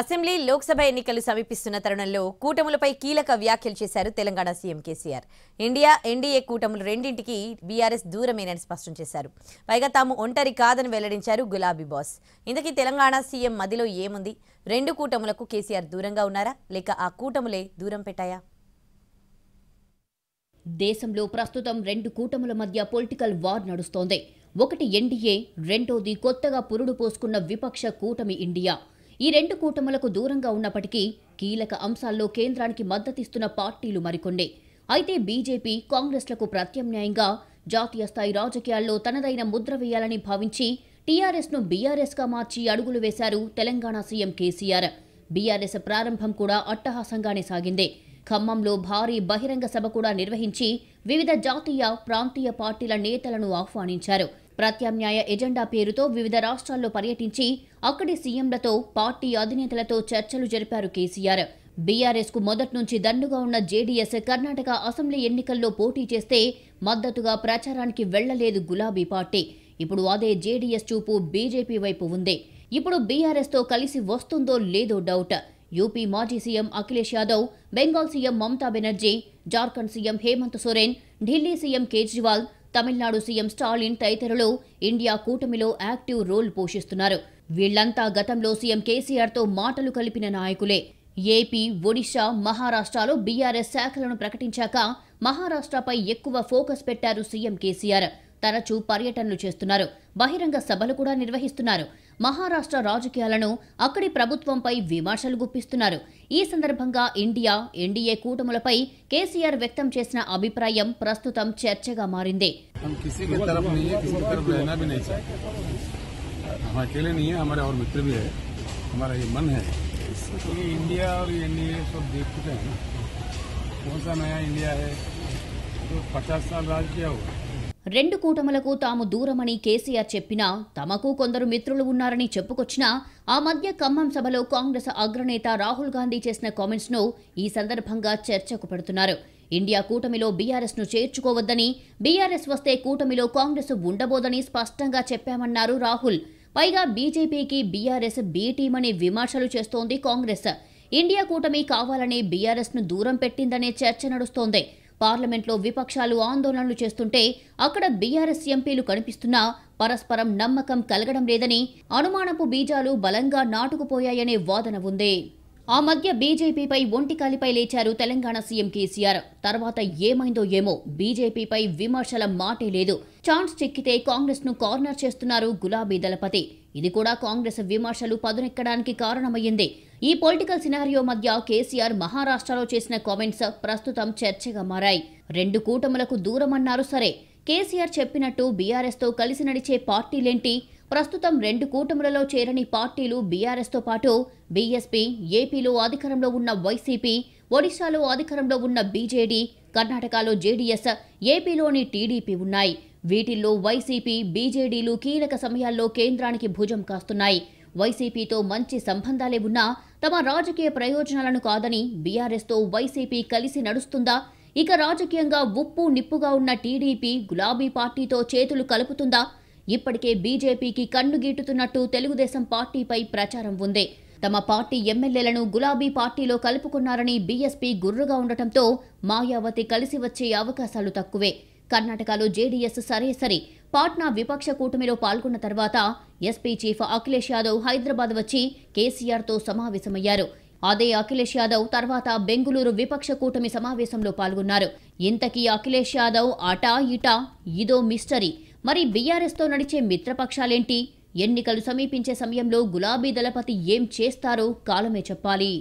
assembly Lok Sabha ఎన్నికలు సమీపిస్తున్న తరుణంలో కూటములపై కీలక వ్యాఖ్యలు చేశారు Telangana CM KCR India NDA కూటములు రెండింటికి బీఆర్ఎస్ దూరమేనని స్పష్టం చేశారు పైగా తాము ఒంటరి కాదని వెల్లడించారు గులాబీ బాస్ ఇంతకీ తెలంగాణ సీఎం మదిలో ఏముంది రెండు కూటములకు కేసీఆర్ దూరంగా ఉన్నారా లేక ఆ కూటములే దూరం పెట్టాయా దేశంలో ప్రస్తుతం రెండు కూటముల మధ్య పొలిటికల్ వార్ నడుస్తోంది ఒకటి ఎన్డీఏ రెండోది కొత్తగా పురుడు పోసుకున్న విపక్ష కూటమి ఇండియా ఈ రెండు కూటములకు దూరంగా ఉన్నప్పటికీ కీలక అంశాల్లో కేంద్రానికి మద్దతిస్తున్న పార్టీలు మరికొన్నే అయితే బీజేపీ కాంగ్రెస్లకు ప్రత్యామ్నాయంగా జాతీయ స్థాయి రాజకీయాల్లో తనదైన ముద్ర వేయాలని భావించి టీఆర్ఎస్ను బీఆర్ఎస్గా మార్చి అడుగులు వేశారు తెలంగాణ సీఎం కేసీఆర్ బీఆర్ఎస్ ప్రారంభం కూడా అట్టహాసంగానే సాగిందే ఖమ్మంలో భారీ బహిరంగ సభ కూడా నిర్వహించి వివిధ జాతీయ ప్రాంతీయ పార్టీల నేతలను ఆహ్వానించారు ప్రత్యామ్నాయ ఎజెండా పేరుతో వివిధ రాష్ట్రాల్లో పర్యటించి అక్కడి సీఎంలతో పార్టీ అధినేతలతో చర్చలు జరిపారు కేసీఆర్ బీఆర్ఎస్ కు మొదటి నుంచి దండుగా ఉన్న జేడీఎస్ కర్ణాటక అసెంబ్లీ ఎన్నికల్లో పోటీ చేస్తే మద్దతుగా ప్రచారానికి వెళ్లలేదు గులాబీ పార్టీ ఇప్పుడు అదే జేడీఎస్ చూపు బీజేపీ వైపు ఉంది ఇప్పుడు బీఆర్ఎస్తో కలిసి వస్తుందో లేదో డౌట్ యూపీ మాజీ CM Akhilesh Yadav Bengal CM Mamata Banerjee Jharkhand CM Hemant Soren Delhi CM Kejriwal Tamil Nadu CM Stalin తదితరులు ఇండియా కూటమిలో యాక్టివ్ రోల్ పోషిస్తున్నారు వీళ్లంతా గతంలో సీఎం కేసీఆర్తో మాటలు కలిపిన నాయకులే ఏపీ ఒడిశా మహారాష్ట్రలో బీఆర్ఎస్ శాఖలను ప్రకటించాక మహారాష్ట్రపై ఎక్కువ ఫోకస్ పెట్టారు సీఎం కేసీఆర్ తరచూ పర్యటనలు చేస్తున్నారు బహిరంగ సభలు కూడా నిర్వహిస్తున్నారు మహారాష్ట్ర రాజకీయాలను అక్కడి ప్రభుత్వంపై విమర్శలు గుప్పిస్తున్నారు ఈ సందర్భంగా ఇండియా ఎన్డీఏ కూటములపై కేసీఆర్ వ్యక్తం చేసిన అభిప్రాయం ప్రస్తుతం చర్చగా మారింది पचास साल राज किया हुआ రెండు కూటములకు తాము దూరమని కేసీఆర్ చెప్పినా తమకు కొందరు మిత్రులు ఉన్నారని చెప్పుకొచ్చినా ఆ మధ్య ఖమ్మం సభలో కాంగ్రెస్ అగ్రనేత రాహుల్ గాంధీ చేసిన కామెంట్స్ను ఈ సందర్భంగా చర్చకు పెడుతున్నారు ఇండియా కూటమిలో బీఆర్ఎస్ను చేర్చుకోవద్దని బీఆర్ఎస్ వస్తే కూటమిలో కాంగ్రెస్ ఉండబోదని స్పష్టంగా చెప్పామన్నారు రాహుల్ పైగా బీజేపీకి బీఆర్ఎస్ బీటీమని విమర్శలు చేస్తోంది కాంగ్రెస్ ఇండియా కూటమి కావాలని బీఆర్ఎస్ను దూరం పెట్టిందనే చర్చ నడుస్తోంది పార్లమెంట్లో విపక్షాలు ఆందోళనలు చేస్తుంటే అక్కడ బీఆర్ఎస్ ఎంపీలు కనిపిస్తున్నా పరస్పరం నమ్మకం కలగడం లేదని అనుమానపు బీజాలు బలంగా నాటుకుపోయాయనే వాదన ఉంది ఆ మధ్య బీజేపీపై ఒంటి కాలిపై లేచారు తెలంగాణ సీఎం కేసీఆర్ తర్వాత ఏమైందో ఏమో బీజేపీపై విమర్శల మాటే లేదు ఛాన్స్ చెక్కితే కాంగ్రెస్ ను కార్నర్ చేస్తున్నారు గులాబీ దళపతి ఇది కూడా కాంగ్రెస్ విమర్శలు పదునెక్కడానికి కారణమయ్యింది ఈ పొలిటికల్ సినారియో మధ్య కేసీఆర్ మహారాష్ట్రలో చేసిన కామెంట్స్ ప్రస్తుతం చర్చగా మారాయి రెండు కూటములకు దూరమన్నారు సరే కేసీఆర్ చెప్పినట్టు బీఆర్ఎస్తో కలిసి నడిచే పార్టీలేంటి ప్రస్తుతం రెండు కూటములలో చేరని పార్టీలు బీఆర్ఎస్తో పాటు బీఎస్పీ ఏపీలో అధికారంలో ఉన్న వైసీపీ ఒడిశాలో అధికారంలో ఉన్న బీజేడీ కర్ణాటకలో జేడీఎస్ ఏపీలోని టీడీపీ ఉన్నాయి వీటిల్లో వైసీపీ బీజేడీలు కీలక సమయాల్లో కేంద్రానికి భుజం కాస్తున్నాయి వైసీపీతో మంచి సంబంధాలే ఉన్నా తమ రాజకీయ ప్రయోజనాలను కాదని బీఆర్ఎస్తో వైసీపీ కలిసి నడుస్తుందా ఇక రాజకీయంగా ఉప్పు నిప్పుగా ఉన్న టీడీపీ గులాబీ పార్టీతో చేతులు కలుపుతుందా ఇప్పటికే బీజేపీకి కన్ను గీటుతున్నట్టు తెలుగుదేశం పార్టీపై ప్రచారం ఉంది తమ పార్టీ ఎమ్మెల్యేలను గులాబీ పార్టీలో కలుపుకున్నారని బీఎస్పీ గుర్రుగా ఉండటంతో మాయావతి కలిసి వచ్చే అవకాశాలు తక్కువే కర్ణాటకలో జేడీఎస్ సరే సరి పాట్నా విపక్ష కూటమిలో పాల్గొన్న తర్వాత ఎస్పీ చీఫ్ అఖిలేష్ యాదవ్ హైదరాబాద్ వచ్చి కేసీఆర్తో సమావేశమయ్యారు అదే అఖిలేష్ యాదవ్ తర్వాత బెంగుళూరు విపక్ష కూటమి సమావేశంలో పాల్గొన్నారు ఇంతకీ అఖిలేష్ యాదవ్ అటా ఇటా ఇదో మిస్టరీ మరి బీఆర్ఎస్తో నడిచే మిత్రపక్షాలేంటి ఎన్నికలు సమీపించే సమయంలో గులాబీ దళపతి ఏం చేస్తారో కాలమే చెప్పాలి